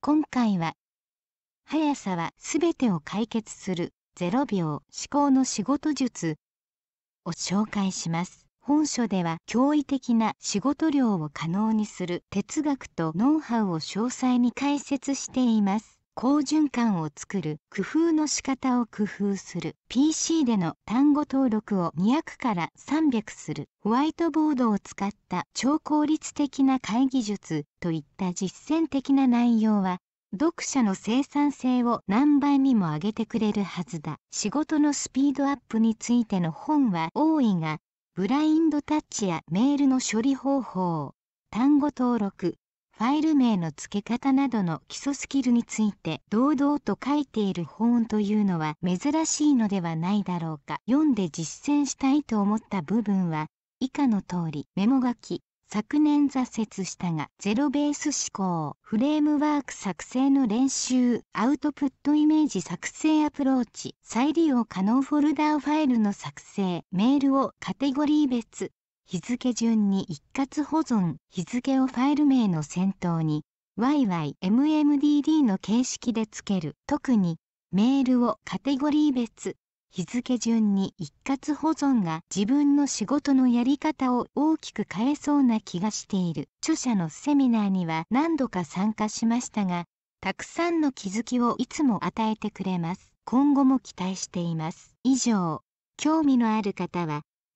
今回は速さは全てを解決する0秒思考の仕事術を紹介します本書では驚異的な仕事量を可能にする哲学とノウハウを詳細に解説しています好循環を作る工夫の仕方を工夫する PC での単語登録を200から300するホワイトボードを使った超効率的な会議術といった実践的な内容は読者の生産性を何倍にも上げてくれるはずだ仕事のスピードアップについての本は多いがブラインドタッチやメールの処理方法単語登録ファイル名の付け方などの基礎スキルについて堂々と書いている本というのは珍しいのではないだろうか読んで実践したいと思った部分は以下の通りメモ書き昨年挫折したがゼロベース思考フレームワーク作成の練習アウトプットイメージ作成アプローチ再利用可能フォルダーファイルの作成メールをカテゴリー別日付順に一括保存日付をファイル名の先頭に YYMMDD の形式でつける特にメールをカテゴリー別日付順に一括保存が自分の仕事のやり方を大きく変えそうな気がしている著者のセミナーには何度か参加しましたがたくさんの気づきをいつも与えてくれます今後も期待しています以上興味のある方は